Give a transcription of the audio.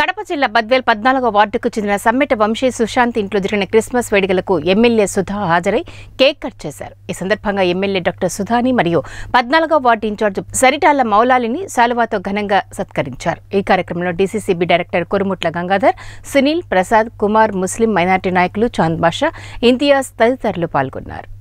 కడప జిల్లా బద్వేల్ పద్నాలుగో వార్డుకు చెందిన సమ్మెట వంశీ సుశాంత్ ఇంట్లో జరిగిన క్రిస్మస్ వేడుకలకు ఎమ్మెల్యే సుధా హాజరై కేక్ కట్ చేశారు ఈ సందర్భంగా ఎమ్మెల్యే డాక్టర్ సుధాని మరియు పద్నాలుగో వార్డు ఇన్ఛార్జ్ సరిటాల మౌలాలిని శాలువాతో ఘనంగా సత్కరించారు ఈ కార్యక్రమంలో DCCB director Kurumutla Gangadhar Sunil Prasad Kumar Muslim minority నాయకులు చాంద్ బాషా ఇంతియాజ్ తదితరులు పాల్గొన్నారు